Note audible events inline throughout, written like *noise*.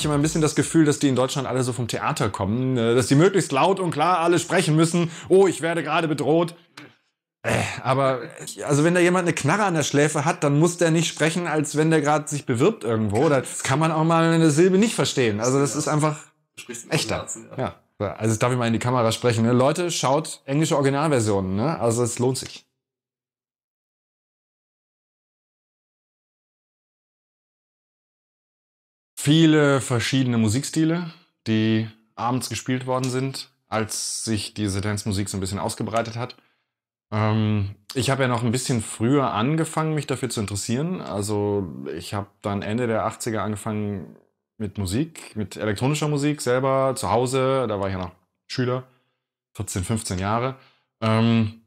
ich immer ein bisschen das Gefühl, dass die in Deutschland alle so vom Theater kommen, ne? dass die möglichst laut und klar alle sprechen müssen. Oh, ich werde gerade bedroht. Äh, aber äh, also wenn da jemand eine Knarre an der Schläfe hat, dann muss der nicht sprechen, als wenn der gerade sich bewirbt irgendwo. Das kann man auch mal eine Silbe nicht verstehen. Also das ist einfach echter. Ja. Also darf ich mal in die Kamera sprechen. Ne? Leute, schaut englische Originalversionen. Ne? Also es lohnt sich. viele verschiedene Musikstile, die abends gespielt worden sind, als sich diese Tanzmusik so ein bisschen ausgebreitet hat. Ähm, ich habe ja noch ein bisschen früher angefangen, mich dafür zu interessieren. Also ich habe dann Ende der 80er angefangen mit Musik, mit elektronischer Musik selber zu Hause. Da war ich ja noch Schüler, 14, 15 Jahre. Ähm,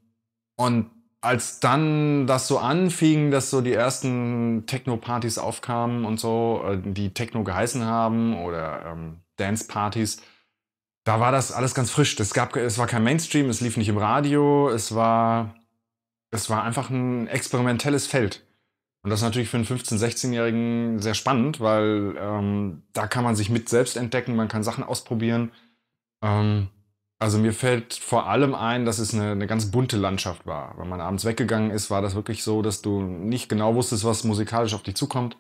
und als dann das so anfing, dass so die ersten Techno-Partys aufkamen und so, äh, die Techno geheißen haben oder ähm, Dance-Partys, da war das alles ganz frisch. Es, gab, es war kein Mainstream, es lief nicht im Radio, es war, es war einfach ein experimentelles Feld. Und das ist natürlich für einen 15-, 16-Jährigen sehr spannend, weil ähm, da kann man sich mit selbst entdecken, man kann Sachen ausprobieren. Ähm, also mir fällt vor allem ein, dass es eine, eine, ganz bunte Landschaft war. Wenn man abends weggegangen ist, war das wirklich so, dass du nicht genau wusstest, was musikalisch auf dich zukommt,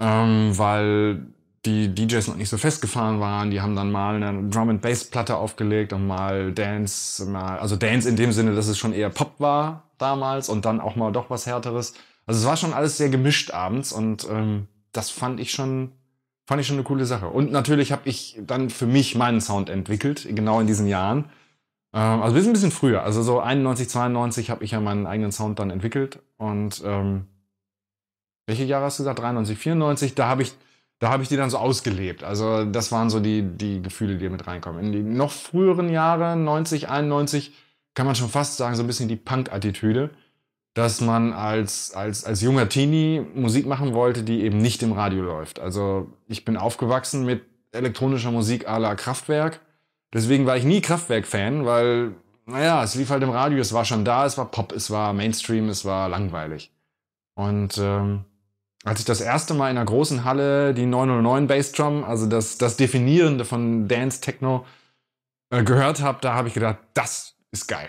ähm, weil die DJs noch nicht so festgefahren waren. Die haben dann mal eine Drum and Bass Platte aufgelegt und mal Dance, mal also Dance in dem Sinne, dass es schon eher Pop war damals und dann auch mal doch was härteres. Also es war schon alles sehr gemischt abends und ähm, das fand ich schon Fand ich schon eine coole Sache. Und natürlich habe ich dann für mich meinen Sound entwickelt, genau in diesen Jahren. Ähm, also wir sind ein bisschen früher, also so 91, 92 habe ich ja meinen eigenen Sound dann entwickelt. Und ähm, welche Jahre hast du gesagt? 93, 94, da habe ich, da hab ich die dann so ausgelebt. Also das waren so die, die Gefühle, die mit reinkommen. In die noch früheren Jahre, 90, 91, kann man schon fast sagen, so ein bisschen die Punk-Attitüde dass man als, als, als junger Teenie Musik machen wollte, die eben nicht im Radio läuft. Also ich bin aufgewachsen mit elektronischer Musik à la Kraftwerk. Deswegen war ich nie Kraftwerk-Fan, weil, naja, es lief halt im Radio, es war schon da, es war Pop, es war Mainstream, es war langweilig. Und ähm, als ich das erste Mal in einer großen Halle die 909 Bassdrum, also das, das Definierende von Dance Techno, äh, gehört habe, da habe ich gedacht, das ist geil.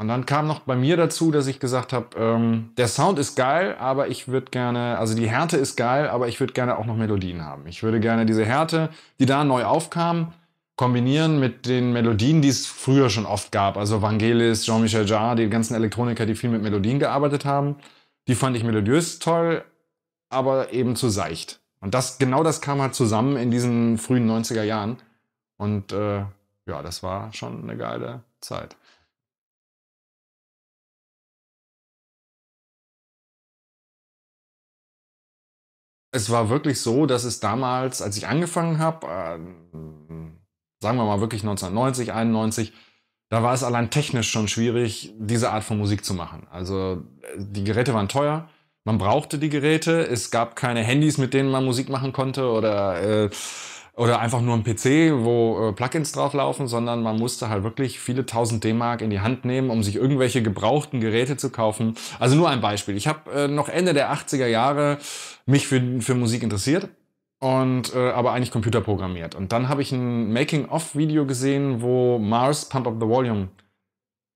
Und dann kam noch bei mir dazu, dass ich gesagt habe, ähm, der Sound ist geil, aber ich würde gerne, also die Härte ist geil, aber ich würde gerne auch noch Melodien haben. Ich würde gerne diese Härte, die da neu aufkam, kombinieren mit den Melodien, die es früher schon oft gab. Also Vangelis, Jean-Michel Jarre, die ganzen Elektroniker, die viel mit Melodien gearbeitet haben, die fand ich melodiös toll, aber eben zu seicht. Und das, genau das kam halt zusammen in diesen frühen 90er Jahren. Und äh, ja, das war schon eine geile Zeit. es war wirklich so, dass es damals, als ich angefangen habe, äh, sagen wir mal wirklich 1990, 91, da war es allein technisch schon schwierig, diese Art von Musik zu machen. Also äh, die Geräte waren teuer, man brauchte die Geräte, es gab keine Handys, mit denen man Musik machen konnte oder äh, oder einfach nur ein PC, wo äh, Plugins drauflaufen, sondern man musste halt wirklich viele tausend D-Mark in die Hand nehmen, um sich irgendwelche gebrauchten Geräte zu kaufen. Also nur ein Beispiel. Ich habe äh, noch Ende der 80er Jahre mich für, für Musik interessiert und äh, aber eigentlich Computer programmiert. Und dann habe ich ein Making-of-Video gesehen, wo Mars Pump Up the Volume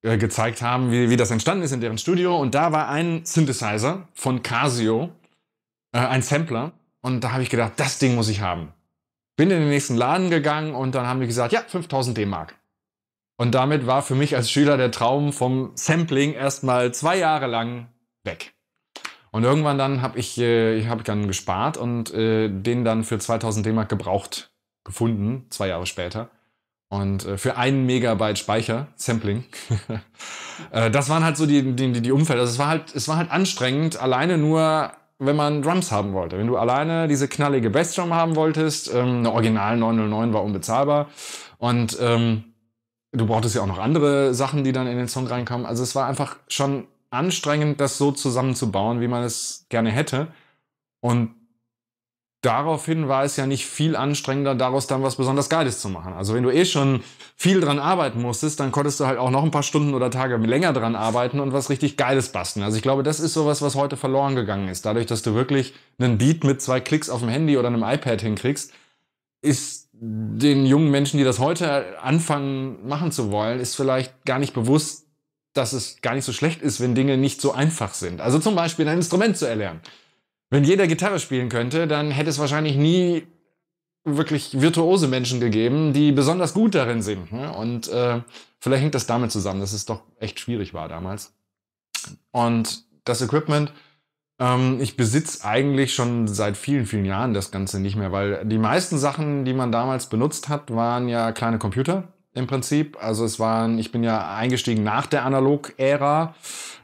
äh, gezeigt haben, wie, wie das entstanden ist in deren Studio. Und da war ein Synthesizer von Casio, äh, ein Sampler. Und da habe ich gedacht, das Ding muss ich haben. Bin in den nächsten Laden gegangen und dann haben die gesagt, ja, 5000 D-Mark. Und damit war für mich als Schüler der Traum vom Sampling erstmal zwei Jahre lang weg. Und irgendwann dann habe ich, äh, hab ich dann gespart und äh, den dann für 2000 D-Mark gebraucht gefunden, zwei Jahre später. Und äh, für einen Megabyte Speicher, Sampling. *laughs* äh, das waren halt so die, die, die Umfälle. Also es war halt, es war halt anstrengend, alleine nur wenn man Drums haben wollte. Wenn du alleine diese knallige Bassdrum haben wolltest, ähm, eine Original 909 war unbezahlbar. Und ähm, du brauchtest ja auch noch andere Sachen, die dann in den Song reinkamen. Also es war einfach schon anstrengend, das so zusammenzubauen, wie man es gerne hätte. Und daraufhin war es ja nicht viel anstrengender, daraus dann was besonders Geiles zu machen. Also wenn du eh schon viel dran arbeiten musstest, dann konntest du halt auch noch ein paar Stunden oder Tage länger dran arbeiten und was richtig Geiles basteln. Also ich glaube, das ist sowas, was heute verloren gegangen ist. Dadurch, dass du wirklich einen Beat mit zwei Klicks auf dem Handy oder einem iPad hinkriegst, ist den jungen Menschen, die das heute anfangen machen zu wollen, ist vielleicht gar nicht bewusst, dass es gar nicht so schlecht ist, wenn Dinge nicht so einfach sind. Also zum Beispiel ein Instrument zu erlernen. Wenn jeder Gitarre spielen könnte, dann hätte es wahrscheinlich nie wirklich virtuose Menschen gegeben, die besonders gut darin sind. Ne? Und äh, vielleicht hängt das damit zusammen, dass es doch echt schwierig war damals. Und das Equipment, ähm, ich besitze eigentlich schon seit vielen, vielen Jahren das Ganze nicht mehr, weil die meisten Sachen, die man damals benutzt hat, waren ja kleine Computer im Prinzip. Also es waren, ich bin ja eingestiegen nach der Analog-Ära.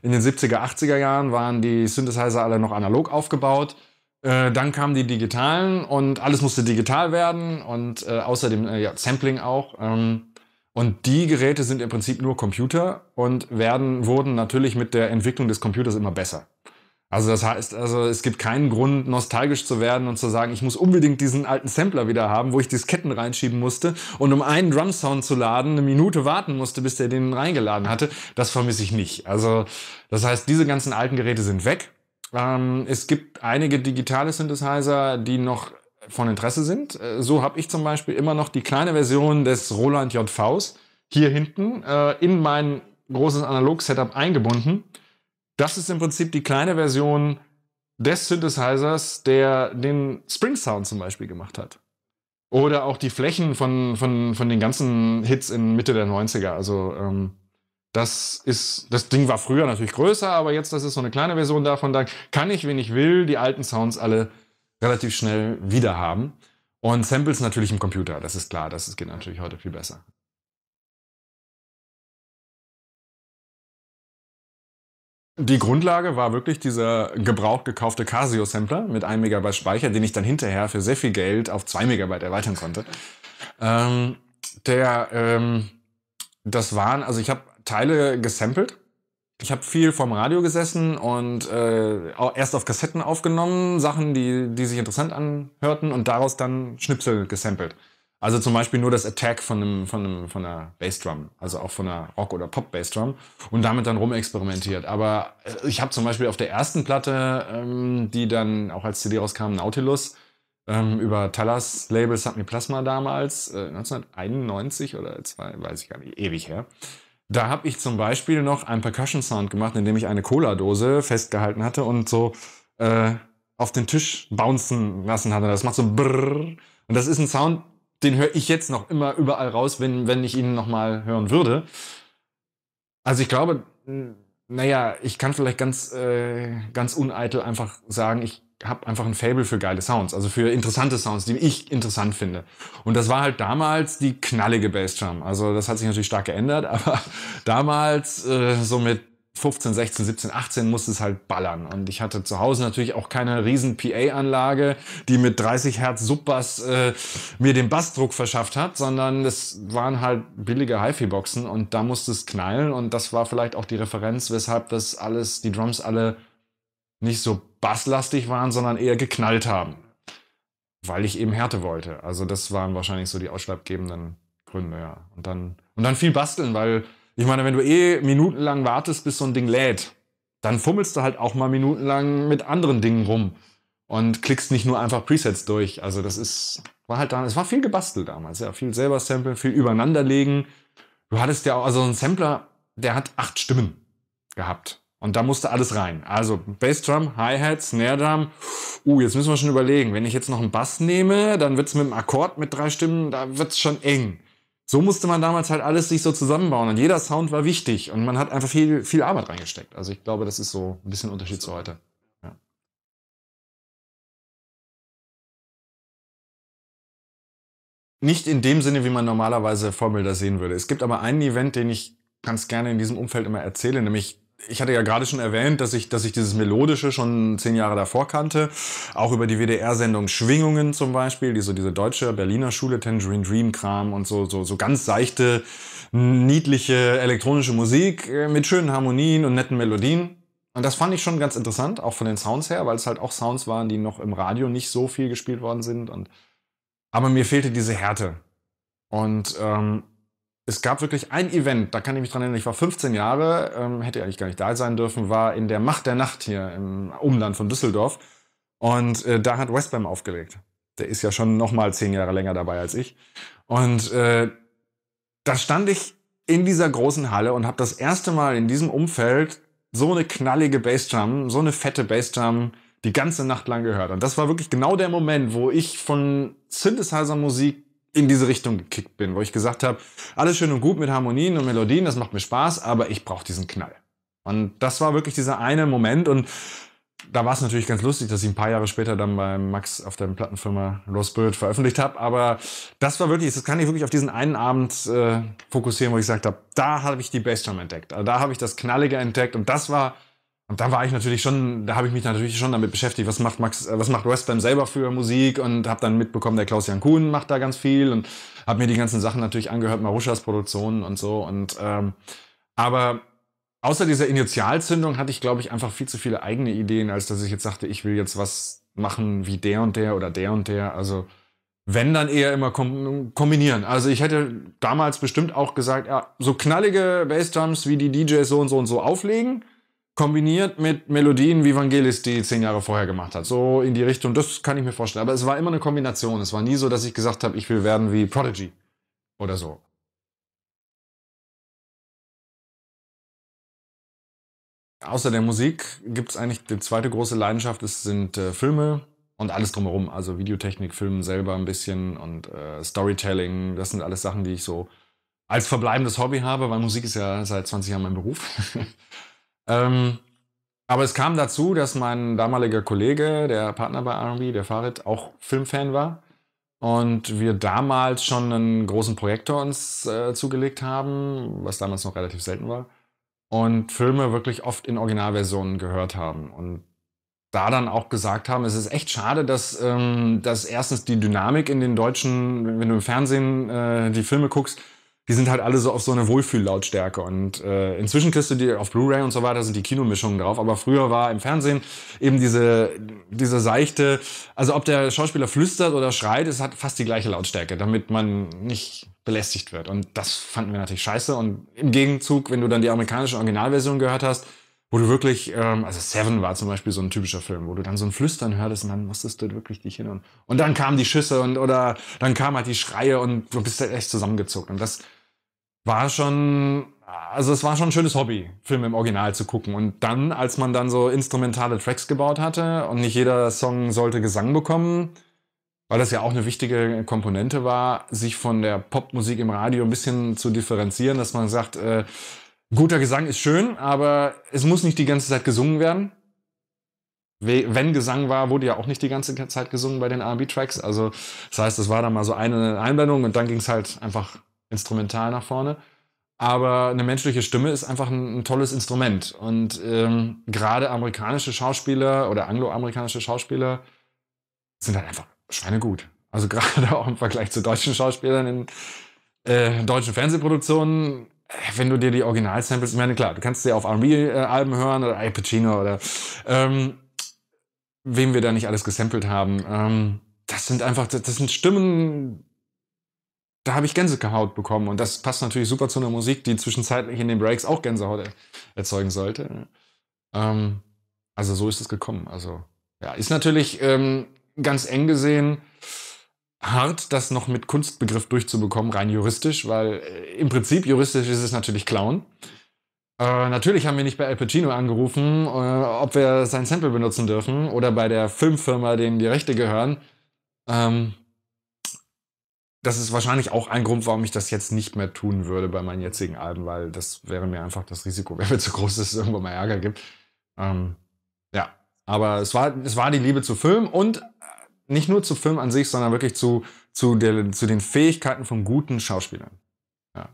In den 70er, 80er Jahren waren die Synthesizer alle noch analog aufgebaut. Äh, dann kamen die digitalen und alles musste digital werden und äh, außerdem äh, ja, Sampling auch. Ähm, und die Geräte sind im Prinzip nur Computer und werden, wurden natürlich mit der Entwicklung des Computers immer besser. Also das heißt, also es gibt keinen Grund, nostalgisch zu werden und zu sagen, ich muss unbedingt diesen alten Sampler wieder haben, wo ich Disketten reinschieben musste und um einen Drum-Sound zu laden, eine Minute warten musste, bis der den reingeladen hatte. Das vermisse ich nicht. Also das heißt, diese ganzen alten Geräte sind weg. Ähm, es gibt einige digitale Synthesizer, die noch von Interesse sind. Äh, so habe ich zum Beispiel immer noch die kleine Version des Roland JVs hier hinten äh, in mein großes Analog-Setup eingebunden das ist im Prinzip die kleine Version des Synthesizers, der den Spring Sound zum Beispiel gemacht hat. Oder auch die Flächen von, von, von den ganzen Hits in Mitte der 90er. Also ähm, das ist, das Ding war früher natürlich größer, aber jetzt, das ist so eine kleine Version davon. Da kann ich, wenn ich will, die alten Sounds alle relativ schnell wieder haben. Und Samples natürlich im Computer, das ist klar, das geht natürlich heute viel besser. Die Grundlage war wirklich dieser gebraucht gekaufte Casio-Sampler mit 1 MB Speicher, den ich dann hinterher für sehr viel Geld auf 2 MB erweitern konnte. Ähm, der, ähm, das waren, also ich habe Teile gesampelt. Ich habe viel vorm Radio gesessen und äh, erst auf Kassetten aufgenommen, Sachen, die, die sich interessant anhörten und daraus dann Schnipsel gesampelt. Also zum Beispiel nur das Attack von, einem, von, einem, von einer Bassdrum, also auch von einer Rock- oder Pop-Bassdrum und damit dann rumexperimentiert. Aber äh, ich habe zum Beispiel auf der ersten Platte, ähm, die dann auch als CD rauskam, Nautilus, ähm, über Talas Label Submi Plasma damals, äh, 1991 oder zwei, weiß ich gar nicht, ewig her. Da habe ich zum Beispiel noch einen Percussion-Sound gemacht, indem ich eine Cola-Dose festgehalten hatte und so äh, auf den Tisch bouncen lassen hatte. Das macht so brrrr. Und das ist ein Sound, den höre ich jetzt noch immer überall raus, wenn, wenn ich ihn nochmal hören würde. Also ich glaube, naja, ich kann vielleicht ganz, äh, ganz uneitel einfach sagen, ich habe einfach ein Fable für geile Sounds, also für interessante Sounds, die ich interessant finde. Und das war halt damals die knallige Bassdrum. Also das hat sich natürlich stark geändert, *laughs* aber damals äh, so mit 15, 16, 17, 18 musste es halt ballern. Und ich hatte zu Hause natürlich auch keine riesen PA-Anlage, die mit 30 Hertz Subbass äh, mir den Bassdruck verschafft hat, sondern es waren halt billige HiFi-Boxen und da musste es knallen. Und das war vielleicht auch die Referenz, weshalb das alles, die Drums alle nicht so basslastig waren, sondern eher geknallt haben. Weil ich eben Härte wollte. Also das waren wahrscheinlich so die ausschlaggebenden Gründe, ja. Und dann, und dann viel basteln, weil ich meine, wenn du eh minutenlang wartest, bis so ein Ding lädt, dann fummelst du halt auch mal minutenlang mit anderen Dingen rum und klickst nicht nur einfach Presets durch. Also das ist, war halt da, es war viel gebastelt damals, ja, viel selber samplen, viel übereinanderlegen. Du hattest ja auch, also ein Sampler, der hat acht Stimmen gehabt. Und da musste alles rein. Also Bassdrum, Hi-Hat, Snare-Drum. Uh, jetzt müssen wir schon überlegen. Wenn ich jetzt noch einen Bass nehme, dann wird es mit dem Akkord mit drei Stimmen, da wird es schon eng so musste man damals halt alles sich so zusammenbauen und jeder Sound war wichtig und man hat einfach viel, viel Arbeit reingesteckt. Also ich glaube, das ist so ein bisschen Unterschied zu heute. Nicht in dem Sinne, wie man normalerweise Vorbilder sehen würde. Es gibt aber einen Event, den ich ganz gerne in diesem Umfeld immer erzähle, nämlich ich hatte ja gerade schon erwähnt, dass ich, dass ich dieses Melodische schon zehn Jahre davor kannte. Auch über die WDR-Sendung Schwingungen zum Beispiel, die so diese deutsche Berliner Schule, Tangerine Dream Kram und so, so, so ganz seichte, niedliche elektronische Musik äh, mit schönen Harmonien und netten Melodien. Und das fand ich schon ganz interessant, auch von den Sounds her, weil es halt auch Sounds waren, die noch im Radio nicht so viel gespielt worden sind. Und aber mir fehlte diese Härte. Und ähm, es gab wirklich ein Event, da kann ich mich dran erinnern, ich war 15 Jahre, ähm, hätte eigentlich gar nicht da sein dürfen, war in der Macht der Nacht hier im Umland von Düsseldorf. Und äh, da hat Westbam aufgelegt. Der ist ja schon nochmal zehn Jahre länger dabei als ich. Und äh, da stand ich in dieser großen Halle und habe das erste Mal in diesem Umfeld so eine knallige Bassdrum, so eine fette Bassdrum die ganze Nacht lang gehört. Und das war wirklich genau der Moment, wo ich von Synthesizer-Musik in diese Richtung gekickt bin, wo ich gesagt habe, alles schön und gut mit Harmonien und Melodien, das macht mir Spaß, aber ich brauche diesen Knall. Und das war wirklich dieser eine Moment und da war es natürlich ganz lustig, dass ich ein paar Jahre später dann bei Max auf der Plattenfirma Lost Bird veröffentlicht habe. Aber das war wirklich, das kann ich wirklich auf diesen einen Abend äh, fokussieren, wo ich gesagt habe, da habe ich die Bassdrum entdeckt. Also da habe ich das Knallige entdeckt und das war und da war ich natürlich schon, da habe ich mich natürlich schon damit beschäftigt, was macht Max, äh, was macht Westbam selber für Musik und habe dann mitbekommen, der Klaus Jan Kuhn macht da ganz viel und habe mir die ganzen Sachen natürlich angehört, Maruschas Produktionen und so. Und ähm, aber außer dieser Initialzündung hatte ich, glaube ich, einfach viel zu viele eigene Ideen, als dass ich jetzt sagte, ich will jetzt was machen wie der und der oder der und der. Also wenn dann eher immer kombinieren. Also ich hätte damals bestimmt auch gesagt, ja, so knallige Bassdrums wie die DJs so und so und so auflegen kombiniert mit Melodien, wie Vangelis die zehn Jahre vorher gemacht hat. So in die Richtung, das kann ich mir vorstellen. Aber es war immer eine Kombination. Es war nie so, dass ich gesagt habe, ich will werden wie Prodigy oder so. Außer der Musik gibt es eigentlich die zweite große Leidenschaft, es sind äh, Filme und alles drumherum. Also Videotechnik, Filmen selber ein bisschen und äh, Storytelling, das sind alles Sachen, die ich so als verbleibendes Hobby habe, weil Musik ist ja seit 20 Jahren mein Beruf. *laughs* Ähm, aber es kam dazu, dass mein damaliger Kollege, der Partner bei R&B, der Farid, auch Filmfan war. Und wir damals schon einen großen Projektor uns äh, zugelegt haben, was damals noch relativ selten war. Und Filme wirklich oft in Originalversionen gehört haben. Und da dann auch gesagt haben, es ist echt schade, dass, ähm, dass erstens die Dynamik in den deutschen, wenn du im Fernsehen äh, die Filme guckst, die sind halt alle so auf so eine Wohlfühllautstärke. Und äh, inzwischen kriegst du die auf Blu-ray und so weiter, sind die Kinomischungen drauf. Aber früher war im Fernsehen eben diese, diese seichte, also ob der Schauspieler flüstert oder schreit, es hat fast die gleiche Lautstärke, damit man nicht belästigt wird. Und das fanden wir natürlich scheiße. Und im Gegenzug, wenn du dann die amerikanische Originalversion gehört hast, wo du wirklich, ähm, also Seven war zum Beispiel so ein typischer Film, wo du dann so ein Flüstern hörtest und dann musstest du wirklich dich hin und, und dann kamen die Schüsse und oder dann kamen halt die Schreie und du bist halt echt zusammengezogen. Und das, war schon, also es war schon ein schönes Hobby, Filme im Original zu gucken. Und dann, als man dann so instrumentale Tracks gebaut hatte und nicht jeder Song sollte Gesang bekommen, weil das ja auch eine wichtige Komponente war, sich von der Popmusik im Radio ein bisschen zu differenzieren, dass man sagt, äh, guter Gesang ist schön, aber es muss nicht die ganze Zeit gesungen werden. Wenn Gesang war, wurde ja auch nicht die ganze Zeit gesungen bei den R&B-Tracks. Also das heißt, es war dann mal so eine Einblendung und dann ging es halt einfach instrumental nach vorne. Aber eine menschliche Stimme ist einfach ein, ein tolles Instrument. Und ähm, gerade amerikanische Schauspieler oder angloamerikanische Schauspieler sind halt einfach schweinegut. Also *laughs* gerade auch im Vergleich zu deutschen Schauspielern in äh, deutschen Fernsehproduktionen, äh, wenn du dir die Original-Samples, ich meine, klar, du kannst sie auf R&B-Alben hören oder Al Pacino oder ähm, wem wir da nicht alles gesampelt haben. Ähm, das sind einfach, das sind Stimmen, da habe ich Gänsehaut bekommen. Und das passt natürlich super zu einer Musik, die zwischenzeitlich in den Breaks auch Gänsehaut erzeugen sollte. Ähm, also so ist es gekommen. Also ja, ist natürlich ähm, ganz eng gesehen hart, das noch mit Kunstbegriff durchzubekommen, rein juristisch, weil äh, im Prinzip juristisch ist es natürlich Clown. Äh, natürlich haben wir nicht bei Al Pacino angerufen, äh, ob wir sein Sample benutzen dürfen oder bei der Filmfirma, denen die Rechte gehören. Ähm, das ist wahrscheinlich auch ein Grund, warum ich das jetzt nicht mehr tun würde bei meinen jetzigen Alben, weil das wäre mir einfach das Risiko, *laughs* wäre mir zu groß, dass es irgendwann mal Ärger gibt. Ähm, ja, aber es war, es war die Liebe zu Film und äh, nicht nur zu Film an sich, sondern wirklich zu, zu, der, zu den Fähigkeiten von guten Schauspielern. Ja.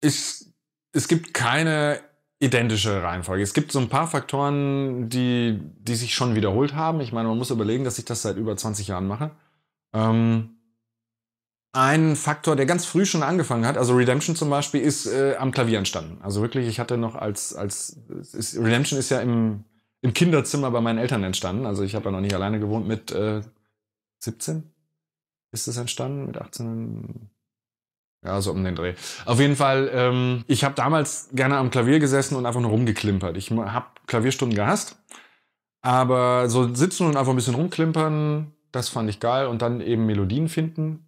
Ich, es gibt keine identische Reihenfolge. Es gibt so ein paar Faktoren, die, die sich schon wiederholt haben. Ich meine, man muss überlegen, dass ich das seit über 20 Jahren mache. Ähm, ein Faktor, der ganz früh schon angefangen hat, also Redemption zum Beispiel, ist äh, am Klavier entstanden. Also wirklich, ich hatte noch als, als ist, Redemption ist ja im, im Kinderzimmer bei meinen Eltern entstanden. Also ich habe ja noch nicht alleine gewohnt mit äh, 17 ist das entstanden, mit 18, ja, so um den Dreh. Auf jeden Fall, ähm, ich habe damals gerne am Klavier gesessen und einfach nur rumgeklimpert. Ich habe Klavierstunden gehasst, aber so sitzen und einfach ein bisschen rumklimpern, das fand ich geil. Und dann eben Melodien finden.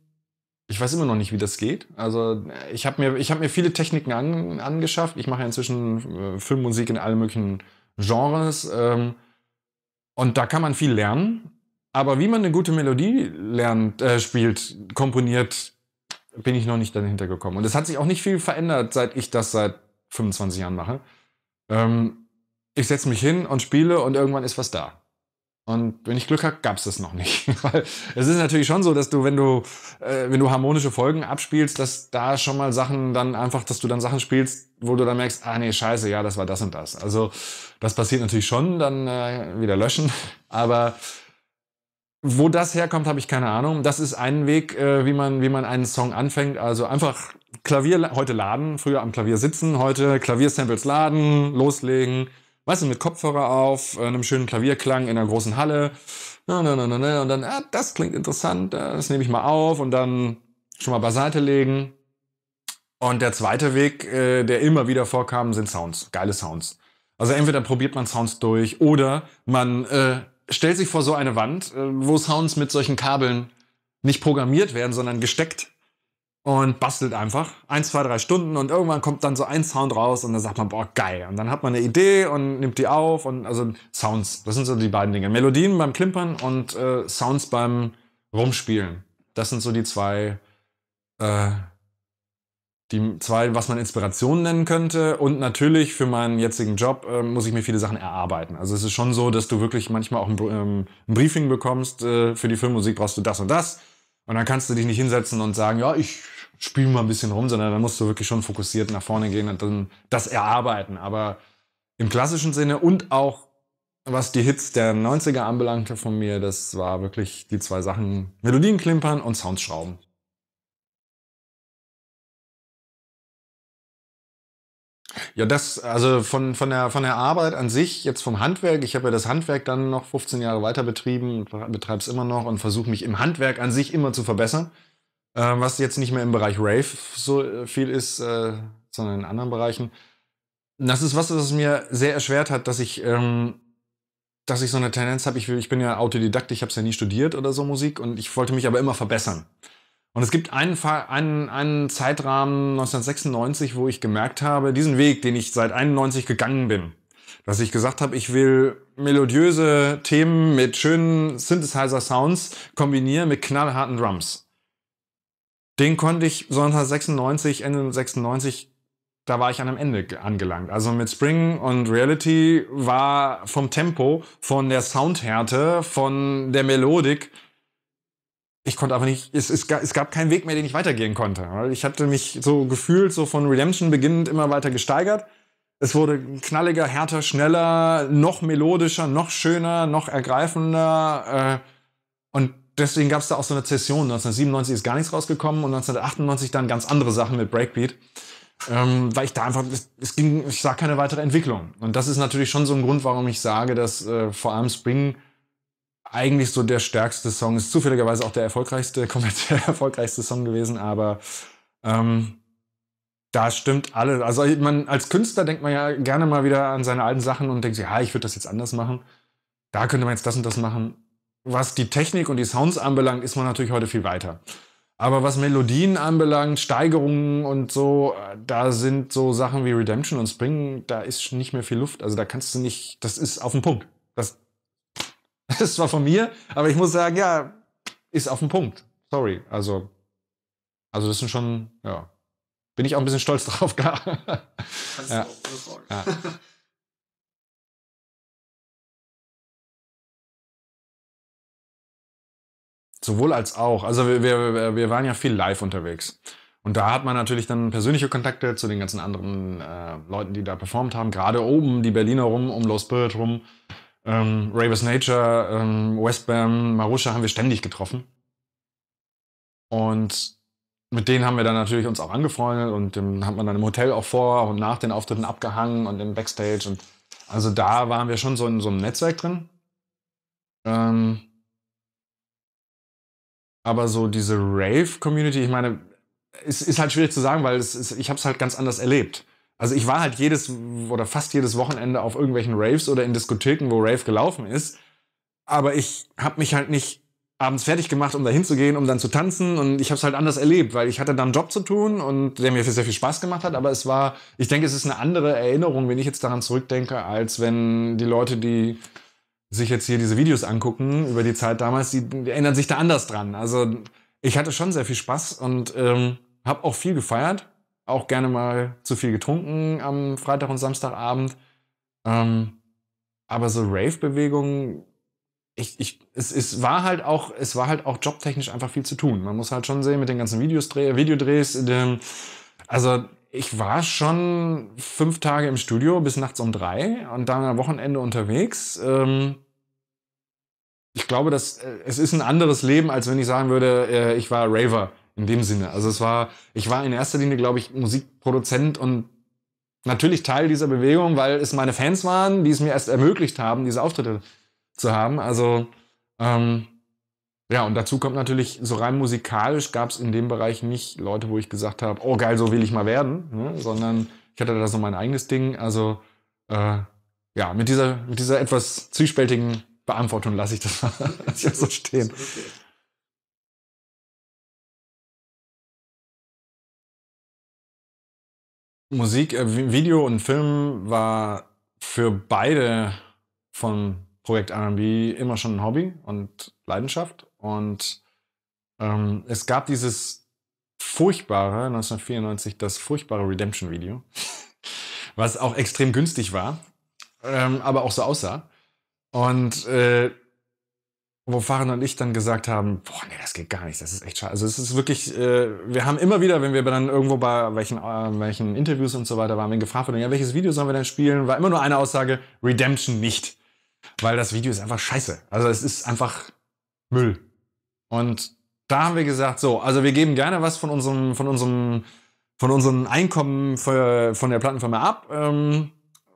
Ich weiß immer noch nicht, wie das geht. Also äh, ich habe mir, hab mir viele Techniken an, angeschafft. Ich mache ja inzwischen äh, Filmmusik in allen möglichen Genres. Ähm, und da kann man viel lernen. Aber wie man eine gute Melodie lernt, äh, spielt, komponiert, bin ich noch nicht dahinter gekommen. Und es hat sich auch nicht viel verändert, seit ich das seit 25 Jahren mache. Ähm, ich setze mich hin und spiele und irgendwann ist was da. Und wenn ich Glück habe, gab es das noch nicht. *laughs* Weil es ist natürlich schon so, dass du, wenn du, äh, wenn du harmonische Folgen abspielst, dass da schon mal Sachen dann einfach, dass du dann Sachen spielst, wo du dann merkst, ah nee, scheiße, ja, das war das und das. Also das passiert natürlich schon, dann äh, wieder löschen. *laughs* Aber wo das herkommt, habe ich keine Ahnung. Das ist ein Weg, äh, wie, man, wie man einen Song anfängt. Also einfach Klavier heute laden, früher am Klavier sitzen, heute Klaviersamples laden, loslegen. Weißt du, mit Kopfhörer auf, äh, einem schönen Klavierklang in einer großen Halle. Na, na, na, na, na. Und dann, ah, das klingt interessant, äh, das nehme ich mal auf und dann schon mal beiseite legen. Und der zweite Weg, äh, der immer wieder vorkam, sind Sounds, geile Sounds. Also entweder probiert man Sounds durch oder man äh, stellt sich vor so eine Wand, äh, wo Sounds mit solchen Kabeln nicht programmiert werden, sondern gesteckt und bastelt einfach. Eins, zwei, drei Stunden und irgendwann kommt dann so ein Sound raus und dann sagt man, boah, geil. Und dann hat man eine Idee und nimmt die auf und also Sounds, das sind so die beiden Dinge. Melodien beim Klimpern und äh, Sounds beim Rumspielen. Das sind so die zwei äh, die zwei, was man Inspiration nennen könnte. Und natürlich für meinen jetzigen Job äh, muss ich mir viele Sachen erarbeiten. Also es ist schon so, dass du wirklich manchmal auch ein, ähm, ein Briefing bekommst, äh, für die Filmmusik brauchst du das und das. Und dann kannst du dich nicht hinsetzen und sagen, ja, ich spiele mal ein bisschen rum, sondern dann musst du wirklich schon fokussiert nach vorne gehen und dann das erarbeiten. Aber im klassischen Sinne und auch was die Hits der 90er anbelangte von mir, das war wirklich die zwei Sachen, Melodien klimpern und Sounds schrauben. Ja, das, also von, von, der, von der Arbeit an sich, jetzt vom Handwerk, ich habe ja das Handwerk dann noch 15 Jahre weiter betrieben, betreibe es immer noch und versuche mich im Handwerk an sich immer zu verbessern. Äh, was jetzt nicht mehr im Bereich Rave so äh, viel ist, äh, sondern in anderen Bereichen. Das ist was, was mir sehr erschwert hat, dass ich, ähm, dass ich so eine Tendenz habe. Ich, ich bin ja Autodidakt, ich habe es ja nie studiert oder so Musik und ich wollte mich aber immer verbessern. Und es gibt einen, einen, einen Zeitrahmen 1996, wo ich gemerkt habe, diesen Weg, den ich seit 91 gegangen bin, dass ich gesagt habe, ich will melodiöse Themen mit schönen Synthesizer-Sounds kombinieren mit knallharten Drums. Den konnte ich 1996, Ende 96, da war ich an einem Ende angelangt. Also mit Spring und Reality war vom Tempo, von der Soundhärte, von der Melodik, ich konnte aber nicht, es, es, es, gab keinen Weg mehr, den ich weitergehen konnte. Ich hatte mich so gefühlt, so von Redemption beginnend immer weiter gesteigert. Es wurde knalliger, härter, schneller, noch melodischer, noch schöner, noch ergreifender. Äh, und deswegen gab es da auch so eine Zession. 1997 ist gar nichts rausgekommen und 1998 dann ganz andere Sachen mit Breakbeat. Ähm, weil ich da einfach, es, es, ging, ich sah keine weitere Entwicklung. Und das ist natürlich schon so ein Grund, warum ich sage, dass äh, vor allem Spring eigentlich so der stärkste Song, ist zufälligerweise auch der erfolgreichste, *laughs* kommerziell erfolgreichste Song gewesen, aber ähm, da stimmt alles. Also man, als Künstler denkt man ja gerne mal wieder an seine alten Sachen und denkt sich, ja, ich würde das jetzt anders machen. Da könnte man jetzt das und das machen. Was die Technik und die Sounds anbelangt, ist man natürlich heute viel weiter. Aber was Melodien anbelangt, Steigerungen und so, da sind so Sachen wie Redemption und Spring, da ist nicht mehr viel Luft. Also da kannst du nicht, das ist auf den Punkt. Das das zwar von mir, aber ich muss sagen, ja, ist auf den Punkt. Sorry. Also, also das sind schon, ja. Bin ich auch ein bisschen stolz *laughs* drauf, klar. Das ist ja. auch Sowohl als auch. Also wir, wir, wir waren ja viel live unterwegs. Und da hat man natürlich dann persönliche Kontakte zu den ganzen anderen äh, Leuten, die da performt haben, gerade oben die Berliner rum, um Los Spirit rum. Ähm, Ravers Nature, ähm, Westbam, Marusha haben wir ständig getroffen. Und mit denen haben wir dann natürlich uns auch angefreundet und dann hat man dann im Hotel auch vor und nach den Auftritten abgehangen und im Backstage. Und also da waren wir schon so in so einem Netzwerk drin. Ähm, aber so diese Rave-Community, ich meine, es ist halt schwierig zu sagen, weil ist, ich habe es halt ganz anders erlebt. Also ich war halt jedes oder fast jedes Wochenende auf irgendwelchen Raves oder in Diskotheken, wo Rave gelaufen ist. Aber ich habe mich halt nicht abends fertig gemacht, um da hinzugehen, um dann zu tanzen. Und ich habe es halt anders erlebt, weil ich hatte dann einen Job zu tun und der mir sehr viel Spaß gemacht hat. Aber es war, ich denke, es ist eine andere Erinnerung, wenn ich jetzt daran zurückdenke, als wenn die Leute, die sich jetzt hier diese Videos angucken über die Zeit damals, die, erinnern sich da anders dran. Also ich hatte schon sehr viel Spaß und ähm, habe auch viel gefeiert auch gerne mal zu viel getrunken am Freitag und Samstagabend. Ähm, aber so Rave-Bewegungen, ich, ich, es, es, war halt auch, es war halt auch jobtechnisch einfach viel zu tun. Man muss halt schon sehen, mit den ganzen Videos, Videodrehs, dem, ähm, also ich war schon fünf Tage im Studio bis nachts um drei und dann am Wochenende unterwegs. Ähm, ich glaube, dass, äh, es ist ein anderes Leben, als wenn ich sagen würde, äh, ich war Raver. In dem Sinne. Also es war, ich war in erster Linie, glaube ich, Musikproduzent und natürlich Teil dieser Bewegung, weil es meine Fans waren, die es mir erst ermöglicht haben, diese Auftritte zu haben. Also ähm, ja, und dazu kommt natürlich, so rein musikalisch gab es in dem Bereich nicht Leute, wo ich gesagt habe, oh geil, so will ich mal werden, ne? sondern ich hatte da so mein eigenes Ding. Also äh, ja, mit dieser, mit dieser etwas zwiespältigen Beantwortung lasse ich das mal *laughs* so stehen. Okay. Musik, äh, Video und Film war für beide von Projekt RB immer schon ein Hobby und Leidenschaft. Und ähm, es gab dieses furchtbare, 1994, das furchtbare Redemption-Video, *laughs* was auch extrem günstig war, ähm, aber auch so aussah. Und äh, wo Farhan und ich dann gesagt haben, boah, nee, das geht gar nicht, das ist echt schade. Also es ist wirklich, äh, wir haben immer wieder, wenn wir dann irgendwo bei welchen, äh, welchen Interviews und so weiter waren, wenn gefragt wurde, ja, welches Video sollen wir denn spielen, war immer nur eine Aussage, Redemption nicht. Weil das Video ist einfach scheiße. Also es ist einfach Müll. Und da haben wir gesagt, so, also wir geben gerne was von unserem, von unserem, von unserem Einkommen für, von der Plattenfirma ab. Ähm,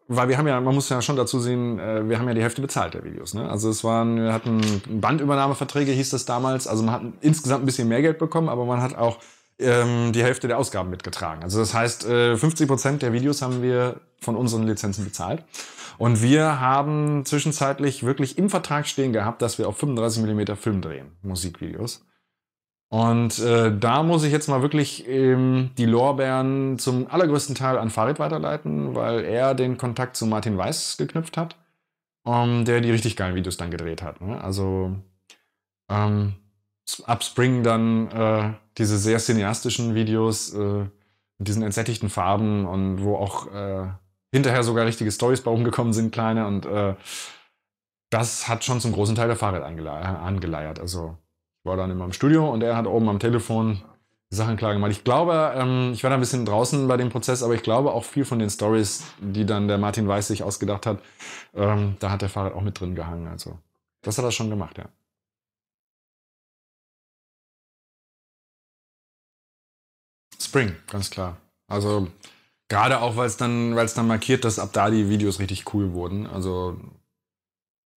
weil wir haben ja, man muss ja schon dazu sehen, äh, wir haben ja die Hälfte bezahlt der Videos. Ne? Also es waren, wir hatten Bandübernahmeverträge, hieß das damals. Also man hat insgesamt ein bisschen mehr Geld bekommen, aber man hat auch ähm, die Hälfte der Ausgaben mitgetragen. Also das heißt, äh, 50 Prozent der Videos haben wir von unseren Lizenzen bezahlt. Und wir haben zwischenzeitlich wirklich im Vertrag stehen gehabt, dass wir auf 35 mm Film drehen, Musikvideos. Und äh, da muss ich jetzt mal wirklich ähm, die Lorbeeren zum allergrößten Teil an Farid weiterleiten, weil er den Kontakt zu Martin Weiß geknüpft hat, um, ähm, der die richtig geilen Videos dann gedreht hat. Ne? Also ähm, ab Spring dann äh, diese sehr cineastischen Videos äh, mit diesen entsättigten Farben und wo auch äh, hinterher sogar richtige Storys bei umgekommen sind, kleine. Und äh, das hat schon zum großen Teil der Fahrrad äh, angeleiert. Also war dann in meinem Studio und er hat oben am Telefon Sachen klar gemacht. Ich glaube, ähm, ich war da ein bisschen draußen bei dem Prozess, aber ich glaube auch viel von den Stories, die dann der Martin Weiß sich ausgedacht hat, ähm, da hat der Fahrrad auch mit drin gehangen. Also, das hat er schon gemacht, ja. Spring, ganz klar. Also, gerade auch, weil es dann, dann markiert, dass ab da die Videos richtig cool wurden. Also,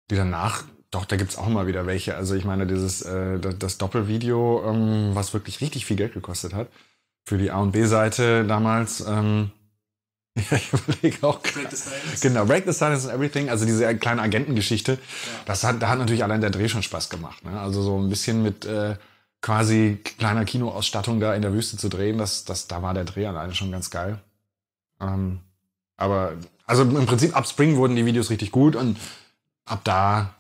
die danach doch, da gibt es auch mal wieder welche. Also ich meine, dieses äh, das Doppelvideo, ähm, was wirklich richtig viel Geld gekostet hat, für die A und B-Seite damals. Ähm, *laughs* ja, ich überlege auch. Break the Silence. Genau, Break the Silence and Everything, also diese kleine Agentengeschichte. Ja. Das hat, da hat natürlich allein der Dreh schon Spaß gemacht. Ne? Also so ein bisschen mit äh, quasi kleiner Kinoausstattung da in der Wüste zu drehen, das, das, da war der Dreh alleine schon ganz geil. Ähm, aber, also im Prinzip ab Spring wurden die Videos richtig gut und ab da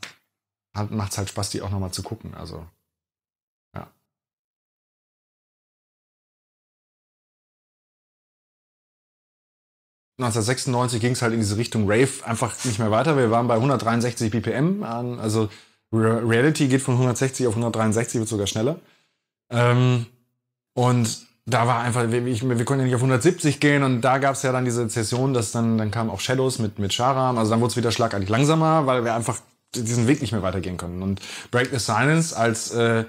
macht es halt Spaß, die auch nochmal zu gucken. Also, ja. ...1996 ging es halt in diese Richtung Rave einfach nicht mehr weiter. Wir waren bei 163 BPM. Also Re Reality geht von 160 auf 163, wird sogar schneller. Ähm, und da war einfach, wir, ich, wir konnten ja nicht auf 170 gehen und da gab es ja dann diese Session, dass dann, dann kam auch Shadows mit, mit Sharam, also dann wurde es wieder schlagartig langsamer, weil wir einfach diesen Weg nicht mehr weitergehen können. Und Break the Silence als äh,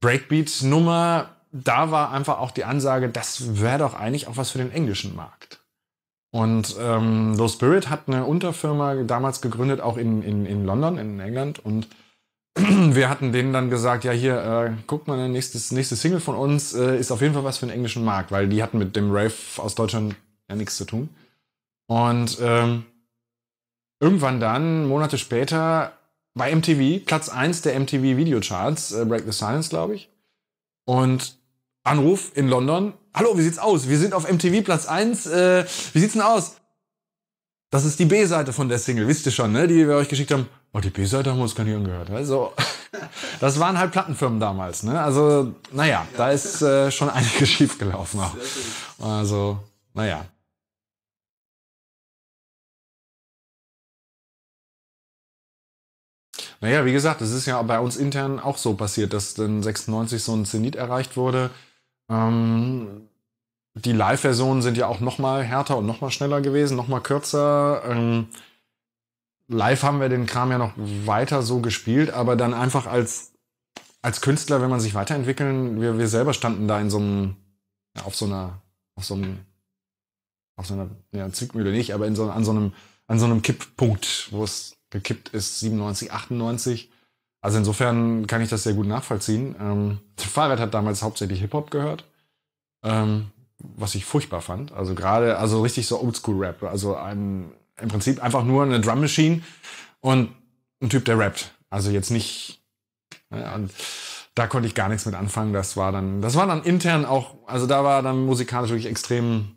Breakbeat-Nummer, da war einfach auch die Ansage, das wäre doch eigentlich auch was für den englischen Markt. Und ähm, Low Spirit hat eine Unterfirma damals gegründet, auch in, in, in London, in England. Und *clears throat* wir hatten denen dann gesagt, ja hier, äh, guckt mal, nächstes, nächste Single von uns äh, ist auf jeden Fall was für den englischen Markt, weil die hatten mit dem Rave aus Deutschland ja nichts zu tun. Und ähm, irgendwann dann, Monate später, bei MTV, Platz 1 der MTV Videocharts, äh, Break the Silence, glaube ich. Und Anruf in London. Hallo, wie sieht's aus? Wir sind auf MTV Platz 1. Äh, wie sieht's denn aus? Das ist die B-Seite von der Single, wisst ihr schon, ne? Die wir euch geschickt haben. Oh, die B-Seite haben wir uns gar nicht angehört. Also, *laughs* das waren halt Plattenfirmen damals, ne? Also, naja, da ist äh, schon einiges *laughs* schiefgelaufen auch. Also, naja. Naja, wie gesagt, es ist ja bei uns intern auch so passiert, dass dann 96 so ein Zenit erreicht wurde. Ähm, die Live-Versionen sind ja auch noch mal härter und noch mal schneller gewesen, noch mal kürzer. Ähm, live haben wir den Kram ja noch weiter so gespielt, aber dann einfach als, als Künstler, wenn man sich weiterentwickeln, wir, wir selber standen da in so einem, ja, auf so einer, auf so einem, auf so einer, ja, Zwickmühle nicht, aber in so, an so einem, an so einem Kipppunkt, wo es gekippt ist, 97, 98. Also insofern kann ich das sehr gut nachvollziehen. Ähm, Fahrrad hat damals hauptsächlich Hip-Hop gehört, ähm, was ich furchtbar fand. Also gerade, also richtig so Oldschool-Rap. Also ein, im Prinzip einfach nur eine Drum Machine und ein Typ, der rappt. Also jetzt nicht. Ja, ne, und da konnte ich gar nichts mit anfangen. Das war dann, das war dann intern auch, also da war dann musikalisch wirklich extrem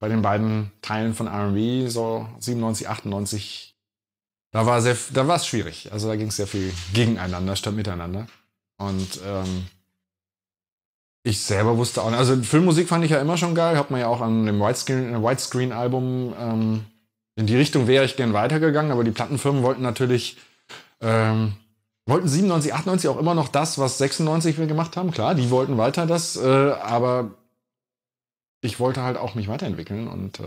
bei den beiden Teilen von RB, so 97, 98 da war sehr, da war es schwierig. Also da ging es sehr viel gegeneinander statt miteinander. Und ähm, ich selber wusste auch, also Filmmusik fand ich ja immer schon geil, hat man ja auch an dem äh, Widescreen-Album, ähm, in die Richtung wäre ich gern weitergegangen, aber die Plattenfirmen wollten natürlich, ähm, wollten 97, 98 auch immer noch das, was 96 wir gemacht haben, klar, die wollten weiter das, äh, aber ich wollte halt auch mich weiterentwickeln und äh,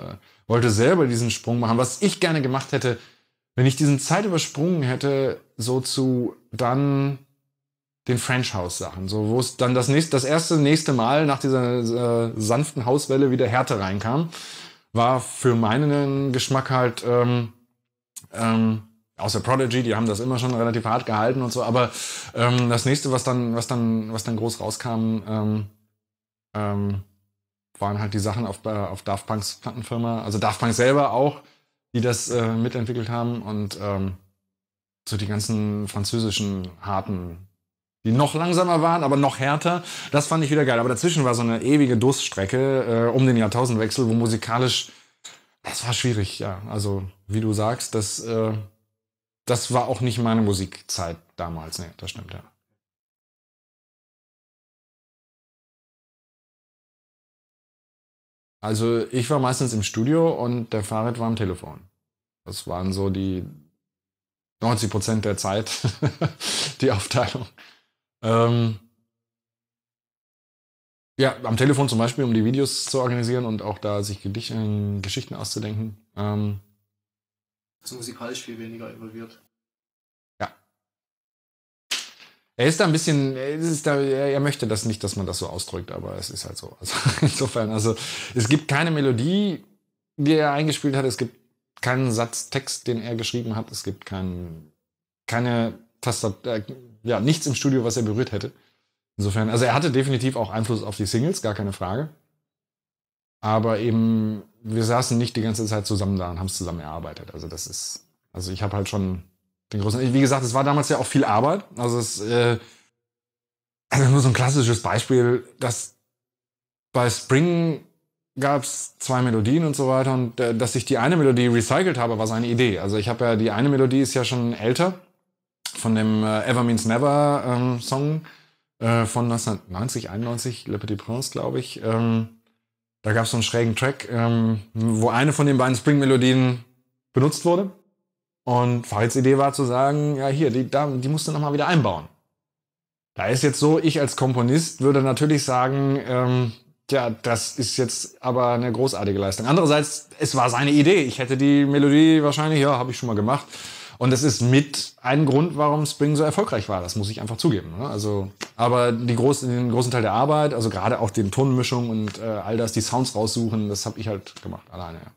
wollte selber diesen Sprung machen, was ich gerne gemacht hätte, wenn ich diesen Zeit übersprungen hätte, so zu dann den French House Sachen, so wo es dann das nächste, das erste nächste Mal nach dieser äh, sanften Hauswelle wieder Härte reinkam, war für meinen Geschmack halt ähm, ähm, außer Prodigy, die haben das immer schon relativ hart gehalten und so, aber ähm, das nächste, was dann, was dann, was dann groß rauskam, ähm, ähm, waren halt die Sachen auf, äh, auf Daft Punks Plattenfirma, also Daft Punk selber auch die das äh, mitentwickelt haben und ähm, so die ganzen französischen harten, die noch langsamer waren, aber noch härter. Das fand ich wieder geil. Aber dazwischen war so eine ewige Durststrecke äh, um den Jahrtausendwechsel, wo musikalisch, das war schwierig, ja. Also wie du sagst, das, äh, das war auch nicht meine Musikzeit damals. Nee, das stimmt, ja. Also ich war meistens im Studio und der Fahrrad war am Telefon. Das waren so die 90 Prozent der Zeit, *laughs* die Aufteilung. Ähm ja, am Telefon zum Beispiel, um die Videos zu organisieren und auch da sich Gedicht, äh, Geschichten auszudenken. Ähm, so musikalisch viel weniger involviert. Er ist da ein bisschen, da, er möchte das nicht, dass man das so ausdrückt, aber es ist halt so. Also *laughs* insofern, also es gibt keine Melodie, die er eingespielt hat, es gibt keinen Satztext, den er geschrieben hat, es gibt keinen, keine Tastatur, äh, ja, nichts im Studio, was er berührt hätte. Insofern, also er hatte definitiv auch Einfluss auf die Singles, gar keine Frage. Aber eben, wir saßen nicht die ganze Zeit zusammen da und haben es zusammen erarbeitet. Also das ist, also ich habe halt schon den großen, wie gesagt, es war damals ja auch viel Arbeit. Also es, äh, also nur so ein klassisches Beispiel, dass bei Spring gab es zwei Melodien und so weiter und äh, dass ich die eine Melodie recycelt habe, war seine Idee. Also ich habe ja die eine Melodie ist ja schon älter von dem äh, Ever Means Never ähm, Song äh, von 1990, 91, Le Petit Prince, glaube ich. Ähm, da gab es so einen schrägen Track, ähm, wo eine von den beiden Spring-Melodien benutzt wurde. Und Farids Idee war zu sagen, ja hier, die, da, die musst du nochmal wieder einbauen. Da ist jetzt so, ich als Komponist würde natürlich sagen, ähm, ja, das ist jetzt aber eine großartige Leistung. Andererseits, es war seine Idee. Ich hätte die Melodie wahrscheinlich, ja, habe ich schon mal gemacht. Und das ist mit ein Grund, warum Spring so erfolgreich war. Das muss ich einfach zugeben. Ne? Also, aber die groß, den großen Teil der Arbeit, also gerade auch den Tonmischung und äh, all das, die Sounds raussuchen, das habe ich halt gemacht alleine. Ja.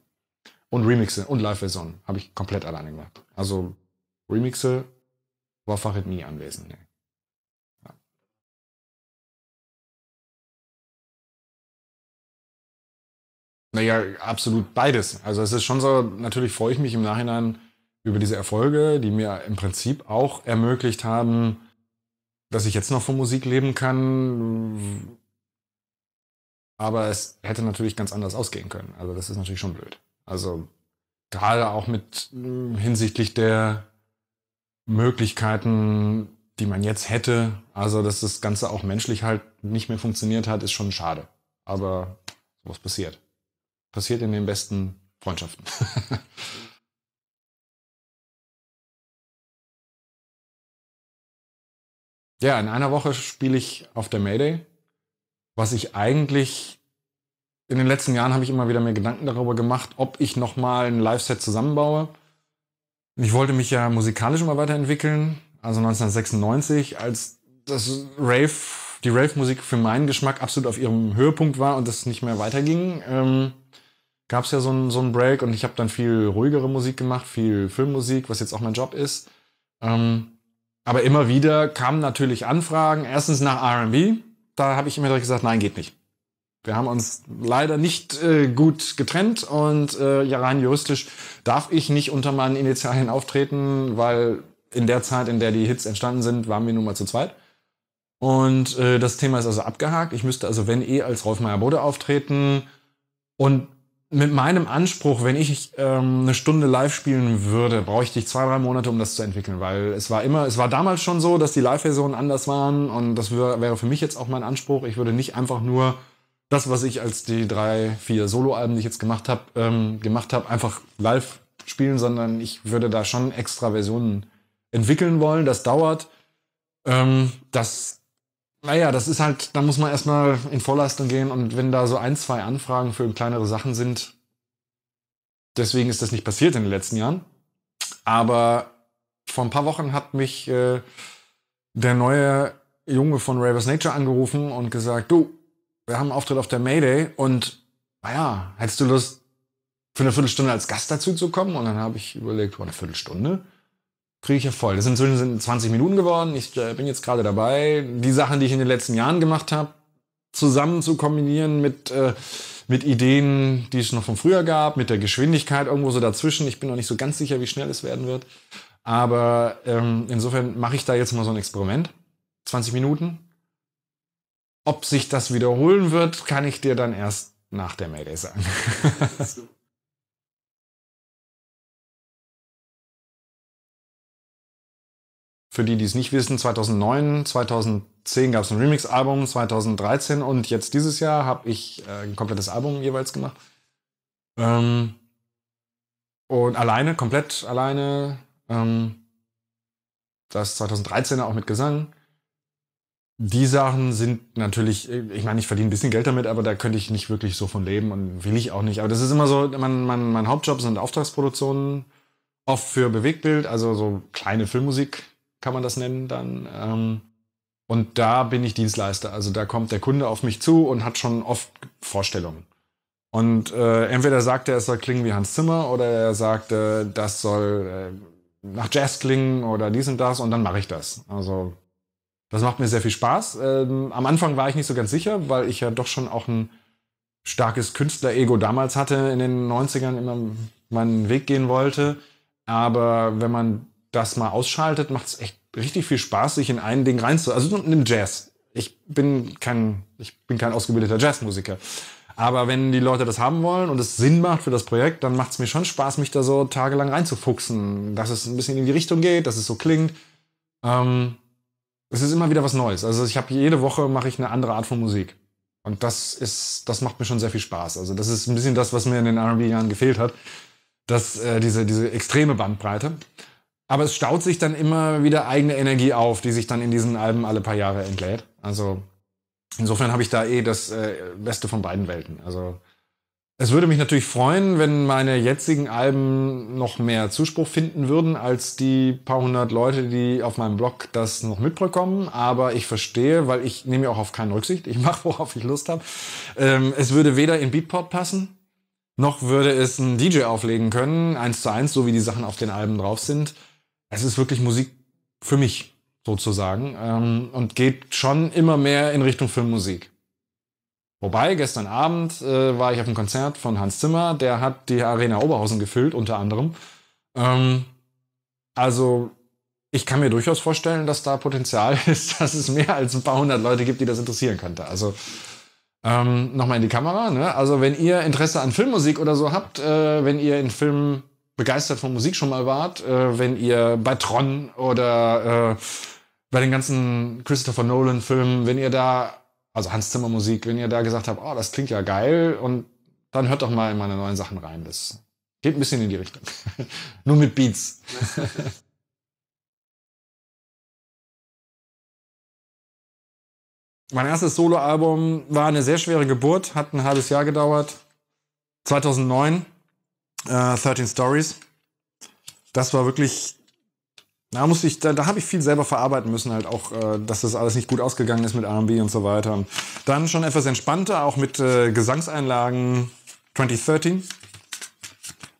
Und Remixe und live version habe ich komplett alleine gemacht. Also Remixe war Farid nie anwesend. Nee. Naja, absolut beides. Also es ist schon so, natürlich freue ich mich im Nachhinein über diese Erfolge, die mir im Prinzip auch ermöglicht haben, dass ich jetzt noch von Musik leben kann. Aber es hätte natürlich ganz anders ausgehen können. Also das ist natürlich schon blöd. Also gerade auch mit mm, hinsichtlich der Möglichkeiten, die man jetzt hätte, also dass das Ganze auch menschlich halt nicht mehr funktioniert hat, ist schon schade. Aber was passiert? Passiert in den besten Freundschaften. *laughs* ja, in einer Woche spiele ich auf der Mayday, was ich eigentlich in den letzten Jahren habe ich immer wieder mir Gedanken darüber gemacht, ob ich nochmal ein Live-Set zusammenbaue. Ich wollte mich ja musikalisch immer weiterentwickeln. Also 1996, als das Rave, die Rave-Musik für meinen Geschmack absolut auf ihrem Höhepunkt war und das nicht mehr weiterging, ähm, gab es ja so einen so Break und ich habe dann viel ruhigere Musik gemacht, viel Filmmusik, was jetzt auch mein Job ist. Ähm, aber immer wieder kamen natürlich Anfragen, erstens nach RB. Da habe ich immer direkt gesagt, nein, geht nicht wir haben uns leider nicht äh, gut getrennt und äh, ja, rein juristisch darf ich nicht unter meinen Initialen auftreten, weil in der Zeit, in der die Hits entstanden sind, waren wir nun mal zu zweit. Und äh, das Thema ist also abgehakt. Ich müsste also, wenn eh, als Rolf Meyer Bode auftreten. Und mit meinem Anspruch, wenn ich ähm, eine Stunde live spielen würde, bräuchte ich zwei, drei Monate, um das zu entwickeln. Weil es war immer, es war damals schon so, dass die Live-Versionen anders waren. Und das wär, wäre für mich jetzt auch mein Anspruch. Ich würde nicht einfach nur das, was ich als die drei, vier Soloalben, die ich jetzt gemacht habe, ähm, gemacht habe, einfach live spielen, sondern ich würde da schon extra Versionen entwickeln wollen. Das dauert. Ähm, das, naja, das ist halt, da muss man erstmal in Vorleistung gehen und wenn da so ein, zwei Anfragen für kleinere Sachen sind, deswegen ist das nicht passiert in den letzten Jahren. Aber vor ein paar Wochen hat mich äh, der neue Junge von Ravers Nature angerufen und gesagt, du, wir haben einen Auftritt auf der Mayday und naja, hättest du Lust, für eine Viertelstunde als Gast dazu zu kommen? Und dann habe ich überlegt, oh, eine Viertelstunde kriege ich ja voll. Das sind inzwischen 20 Minuten geworden. Ich äh, bin jetzt gerade dabei, die Sachen, die ich in den letzten Jahren gemacht habe, zusammen zu kombinieren mit, äh, mit Ideen, die es noch von früher gab, mit der Geschwindigkeit irgendwo so dazwischen. Ich bin noch nicht so ganz sicher, wie schnell es werden wird. Aber ähm, insofern mache ich da jetzt mal so ein Experiment. 20 Minuten, ob sich das wiederholen wird, kann ich dir dann erst nach der Mayday sagen. Für die, die es nicht wissen, 2009, 2010 gab es ein Remix-Album, 2013 und jetzt dieses Jahr habe ich äh, ein komplettes Album jeweils gemacht. Ähm, und alleine, komplett alleine. Ähm, das 2013 auch mit Gesang die Sachen sind natürlich, äh, ich meine, ich verdiene ein bisschen Geld damit, aber da könnte ich nicht wirklich so von leben und will ich auch nicht. Aber das ist immer so, mein, mein, mein Hauptjob sind Auftragsproduktionen, oft für Bewegtbild, also so kleine Filmmusik kann man das nennen dann. Ähm, und da bin ich Dienstleister. Also da kommt der Kunde auf mich zu und hat schon oft Vorstellungen. Und äh, entweder sagt er, es soll klingen wie Hans Zimmer oder er sagt, äh, das soll äh, nach Jazz klingen oder dies und das und dann mache ich das. Also das macht mir sehr viel Spaß. Ähm, am Anfang war ich nicht so ganz sicher, weil ich ja doch schon auch ein starkes Künstler-Ego damals hatte, in den 90ern immer meinen Weg gehen wollte. Aber wenn man das mal ausschaltet, macht es echt richtig viel Spaß, sich in ein Ding reinzu... Also nimm Jazz. Ich bin kein, ich bin kein ausgebildeter Jazzmusiker. Aber wenn die Leute das haben wollen und es Sinn macht für das Projekt, dann macht es mir schon Spaß, mich da so tagelang reinzufuchsen, dass es ein bisschen in die Richtung geht, dass es so klingt. Ähm, es ist immer wieder was Neues. Also ich habe jede Woche mache ich eine andere Art von Musik. Und das ist, das macht mir schon sehr viel Spaß. Also das ist ein bisschen das, was mir in den R&B-Jahren gefehlt hat, dass äh, diese diese extreme Bandbreite. Aber es staut sich dann immer wieder eigene Energie auf, die sich dann in diesen Alben alle paar Jahre entlädt. Also insofern habe ich da eh das äh, Beste von beiden Welten. Also es würde mich natürlich freuen, wenn meine jetzigen Alben noch mehr Zuspruch finden würden als die paar hundert Leute, die auf meinem Blog das noch mitbekommen. Aber ich verstehe, weil ich nehme ja auch auf keinen Rücksicht. Ich *laughs* mache, worauf ich Lust habe. Ähm, es würde weder in Beatport passen, noch würde es ein DJ auflegen können, eins zu eins, so wie die Sachen auf den Alben drauf sind. Es ist wirklich Musik für mich sozusagen ähm, und geht schon immer mehr in Richtung Filmmusik. Wobei, gestern Abend äh, war ich auf einem Konzert von Hans Zimmer, der hat die Arena Oberhausen gefüllt, unter anderem. Ähm, also, ich kann mir durchaus vorstellen, dass da Potenzial *laughs* ist, dass es mehr als ein paar hundert Leute gibt, die das interessieren könnte. Also, ähm, nochmal in die Kamera. Ne? Also, wenn ihr Interesse an Filmmusik oder so habt, äh, wenn ihr in Filmen begeistert von Musik schon mal wart, äh, wenn ihr bei Tron oder äh, bei den ganzen Christopher Nolan-Filmen, wenn ihr da also Hans Zimmer Musik, wenn ihr da gesagt habt, oh, das klingt ja geil und dann hört doch mal in meine neuen Sachen rein. Das geht ein bisschen in die Richtung. *laughs* Nur mit Beats. *laughs* mein erstes Soloalbum war eine sehr schwere Geburt, hat ein halbes Jahr gedauert. 2009, äh, 13 Stories. Das war wirklich da muss ich, da, da habe ich viel selber verarbeiten müssen, halt auch, äh, dass das alles nicht gut ausgegangen ist mit R&B und so weiter. Und dann schon etwas entspannter, auch mit äh, Gesangseinlagen 2013.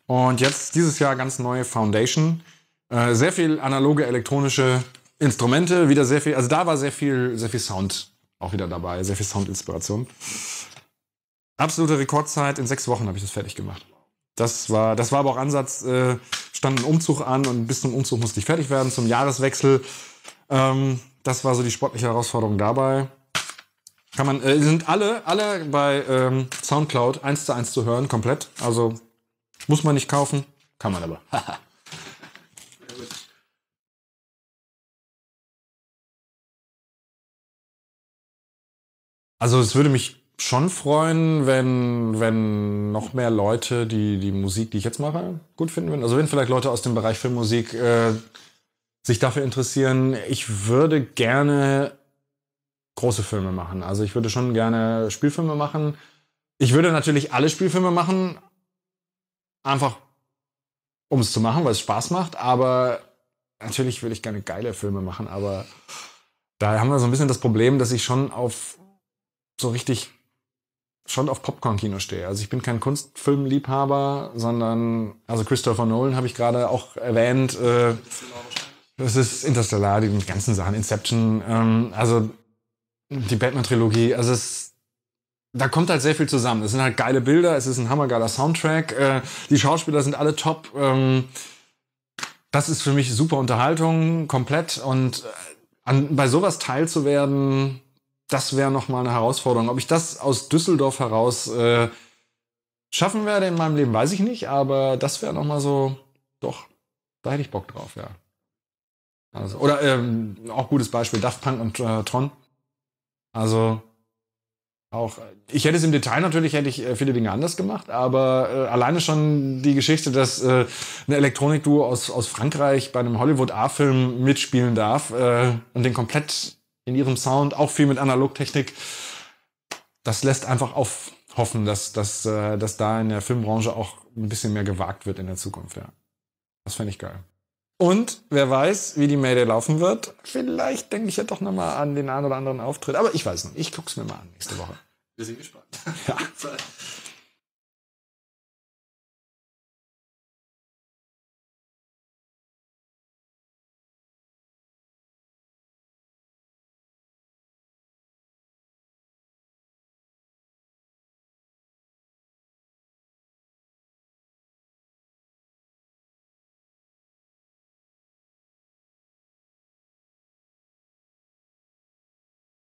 Und jetzt dieses Jahr ganz neue Foundation. Äh, sehr viel analoge elektronische Instrumente, wieder sehr viel, also da war sehr viel, sehr viel Sound auch wieder dabei, sehr viel Soundinspiration. Absolute Rekordzeit, in sechs Wochen habe ich das fertig gemacht das war, das war aber auch Ansatz, äh, stand ein Umzug an und bis zum Umzug musste ich fertig werden, zum Jahreswechsel. Ähm, das war so die sportliche Herausforderung dabei. Kann man, äh, sind alle, alle bei ähm, Soundcloud eins zu eins zu hören, komplett. Also muss man nicht kaufen, kann man aber. *laughs* also es würde mich schon freuen, wenn, wenn noch mehr Leute die, die Musik, die ich jetzt mache, gut finden würden. Also wenn vielleicht Leute aus dem Bereich Filmmusik äh, sich dafür interessieren. Ich würde gerne große Filme machen. Also ich würde schon gerne Spielfilme machen. Ich würde natürlich alle Spielfilme machen, einfach um es zu machen, weil es Spaß macht. Aber natürlich würde ich gerne geile Filme machen. Aber da haben wir so ein bisschen das Problem, dass ich schon auf so richtig schon auf Popcorn-Kino stehe. Also ich bin kein Kunstfilmliebhaber, sondern, also Christopher Nolan habe ich gerade auch erwähnt. Äh, das ist Interstellar, die ganzen Sachen, Inception, ähm, also die Batman-Trilogie, also es, da kommt halt sehr viel zusammen. Es sind halt geile Bilder, es ist ein hammergeiler Soundtrack, äh, die Schauspieler sind alle top. Ähm, das ist für mich super Unterhaltung, komplett und äh, an, bei sowas teilzuwerden, das wäre nochmal eine Herausforderung. Ob ich das aus Düsseldorf heraus äh, schaffen werde in meinem Leben, weiß ich nicht, aber das wäre nochmal so, doch, da hätte ich Bock drauf, ja. Also, oder ähm, auch gutes Beispiel, Daft Punk und äh, Tron. Also auch, ich hätte es im Detail natürlich, hätte ich äh, viele Dinge anders gemacht, aber äh, alleine schon die Geschichte, dass äh, eine Elektronikduo aus, aus Frankreich bei einem Hollywood-A-Film mitspielen darf äh, und den komplett in ihrem Sound, auch viel mit Analogtechnik. Das lässt einfach auf hoffen, dass, dass, äh, dass da in der Filmbranche auch ein bisschen mehr gewagt wird in der Zukunft. Ja. Das fände ich geil. Und wer weiß, wie die Mayday laufen wird. Vielleicht denke ich ja doch nochmal an den einen oder anderen Auftritt. Aber ich weiß nicht. Ich gucke es mir mal an nächste Woche. Wir sind gespannt. Ja. *laughs*